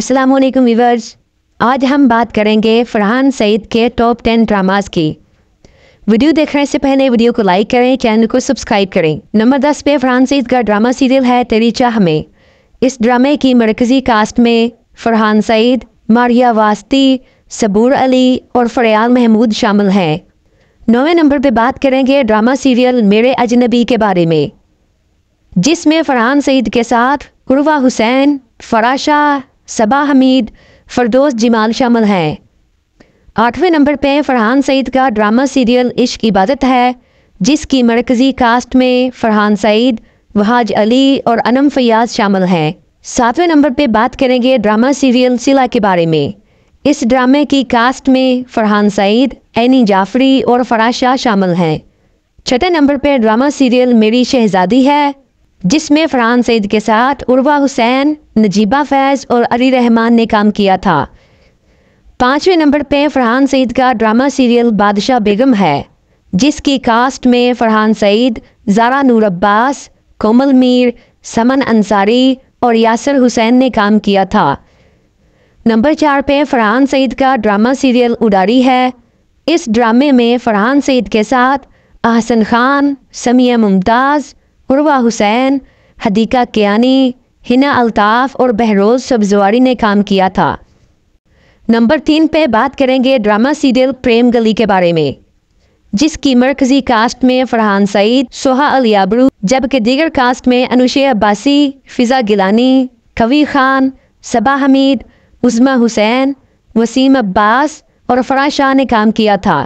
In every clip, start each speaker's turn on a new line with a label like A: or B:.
A: अस्सलाम वालेकुम आज हम बात करेंगे फरहान सईद के टॉप टेन ड्रामाज की वीडियो देखने से पहले वीडियो को लाइक करें चैनल को सब्सक्राइब करें नंबर दस पे फरहान सईद का ड्रामा सीरियल है तेरी चाह में इस ड्रामे की मरकजी कास्ट में फरहान सईद मारिया वास्ती सबूर अली और फरयाल महमूद शामिल हैं नौवें नंबर पे बात करेंगे ड्रामा सीरियल मेरे अजनबी के बारे में जिसमें फरहान सईद के साथ कुरवा हुसैन फराशा सबा हमीद फरदोस जमाल शामिल हैं आठवें नंबर पे फरहान सईद का ड्रामा सीरियल इश्क इबादत है जिसकी मरकज़ी कास्ट में फरहान सईद वहाज अली और अनम फयाज शामिल हैं सातवें नंबर पे बात करेंगे ड्रामा सीरियल सिला के बारे में इस ड्रामे की कास्ट में फरहान सईद एनी जाफरी और फराशाह शाह शामिल हैं छठे नंबर पे ड्रामा सीरियल मेरी शहजादी है जिसमें फरहान सईद के साथ उर्वा हुसैन नजीबा फैज़ और अली रहमान ने काम किया था पाँचवें नंबर पे फरहान सईद का ड्रामा सीरियल बादशाह बेगम है जिसकी कास्ट में फरहान सईद जारा नूर अब्बास कोमल मीर समन अंसारी और यासर हुसैन ने काम किया था नंबर चार पे फरहान सईद का ड्रामा सीरियल उडारी है इस ड्रामे में फरहान सईद के साथ अहसन खान समिया मुमताज़ उर्वा हुसैन हदीका कियानी हिना अल्ताफ़ और बहरोज सब्जवारी ने काम किया था नंबर तीन पे बात करेंगे ड्रामा सीरियल प्रेम गली के बारे में जिसकी मरकजी कास्ट में फरहान सईद सोहा अलियाबरू जबकि दीगर कास्ट में अनुशे अब्बासी फिज़ा गिलानी कवी खान सबा हमीद उज़मा हुसैन वसीम अब्बास और फराज शाह ने काम किया था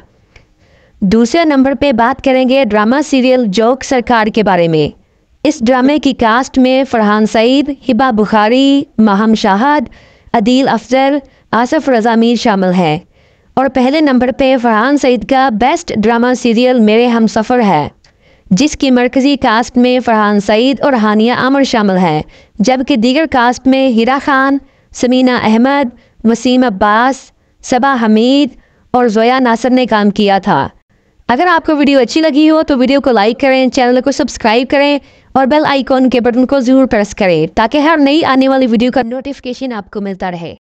A: दूसरे नंबर पे बात करेंगे ड्रामा सीरियल जोक सरकार के बारे में इस ड्रामे की कास्ट में फरहान सईद हिबा बुखारी माहम शाहद अदील अफजल आसफ रजा मीर शामिल हैं और पहले नंबर पे फरहान सईद का बेस्ट ड्रामा सीरियल मेरे हम सफ़र है जिसकी मरकजी कास्ट में फरहान सईद और हानिया आमर शामिल हैं जबकि दीगर कास्ट में हिरा खान समीना अहमद वसीम अब्बास सबा हमीद और जोया नासर ने काम किया था अगर आपको वीडियो अच्छी लगी हो तो वीडियो को लाइक करें चैनल को सब्सक्राइब करें और बेल आइकॉन के बटन को जरूर प्रेस करें ताकि हर नई आने वाली वीडियो का नोटिफिकेशन आपको मिलता रहे